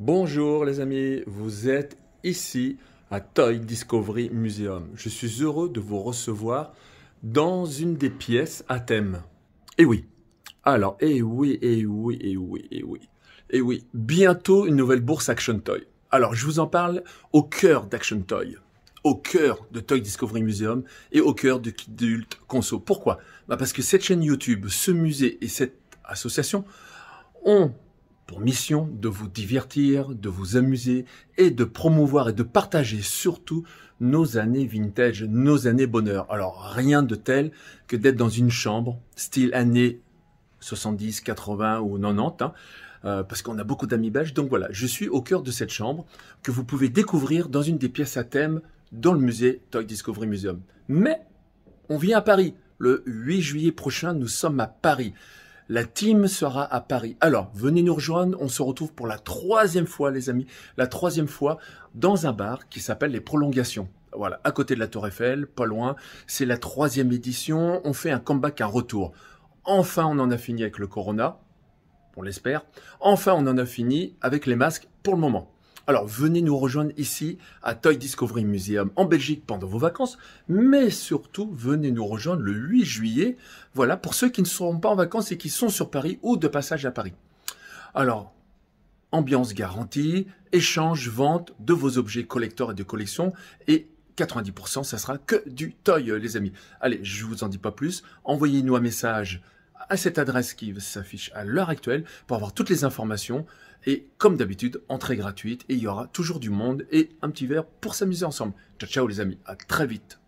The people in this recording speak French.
Bonjour les amis, vous êtes ici à Toy Discovery Museum. Je suis heureux de vous recevoir dans une des pièces à thème. Et eh oui, alors, et eh oui, et eh oui, et oui, et oui, et oui, bientôt une nouvelle bourse Action Toy. Alors, je vous en parle au cœur d'Action Toy, au cœur de Toy Discovery Museum et au cœur de Kidult Conso. Pourquoi bah Parce que cette chaîne YouTube, ce musée et cette association ont pour mission de vous divertir, de vous amuser et de promouvoir et de partager surtout nos années vintage, nos années bonheur. Alors rien de tel que d'être dans une chambre, style années 70, 80 ou 90, hein, euh, parce qu'on a beaucoup d'amis belges. Donc voilà, je suis au cœur de cette chambre que vous pouvez découvrir dans une des pièces à thème dans le musée Toy Discovery Museum. Mais on vient à Paris. Le 8 juillet prochain, nous sommes à Paris. La team sera à Paris. Alors, venez nous rejoindre. On se retrouve pour la troisième fois, les amis. La troisième fois dans un bar qui s'appelle les prolongations. Voilà, à côté de la Tour Eiffel, pas loin. C'est la troisième édition. On fait un comeback, un retour. Enfin, on en a fini avec le Corona. On l'espère. Enfin, on en a fini avec les masques pour le moment. Alors venez nous rejoindre ici à Toy Discovery Museum en Belgique pendant vos vacances, mais surtout venez nous rejoindre le 8 juillet, voilà, pour ceux qui ne seront pas en vacances et qui sont sur Paris ou de passage à Paris. Alors, ambiance garantie, échange, vente de vos objets collecteurs et de collections, et 90% ça sera que du toy euh, les amis. Allez, je vous en dis pas plus, envoyez-nous un message à cette adresse qui s'affiche à l'heure actuelle pour avoir toutes les informations. Et comme d'habitude, entrée gratuite et il y aura toujours du monde et un petit verre pour s'amuser ensemble. Ciao ciao les amis, à très vite.